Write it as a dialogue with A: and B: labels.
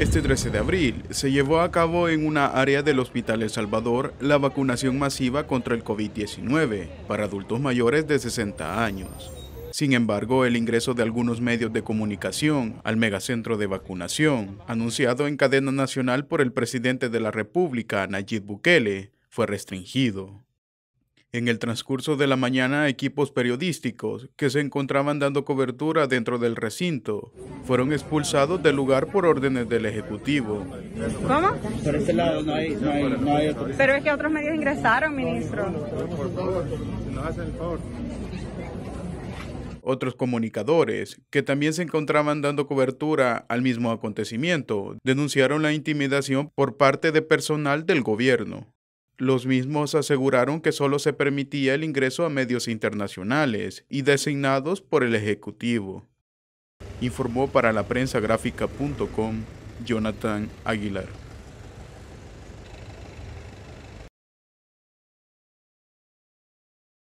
A: Este 13 de abril se llevó a cabo en una área del Hospital El Salvador la vacunación masiva contra el COVID-19 para adultos mayores de 60 años. Sin embargo, el ingreso de algunos medios de comunicación al megacentro de vacunación, anunciado en cadena nacional por el presidente de la República, Nayib Bukele, fue restringido. En el transcurso de la mañana, equipos periodísticos que se encontraban dando cobertura dentro del recinto fueron expulsados del lugar por órdenes del Ejecutivo.
B: ¿Cómo? Por este lado no hay, Pero es que otros medios ingresaron, ministro.
A: Otros comunicadores, que también se encontraban dando cobertura al mismo acontecimiento, denunciaron la intimidación por parte de personal del gobierno. Los mismos aseguraron que solo se permitía el ingreso a medios internacionales y designados por el Ejecutivo. Informó para la prensa Jonathan Aguilar.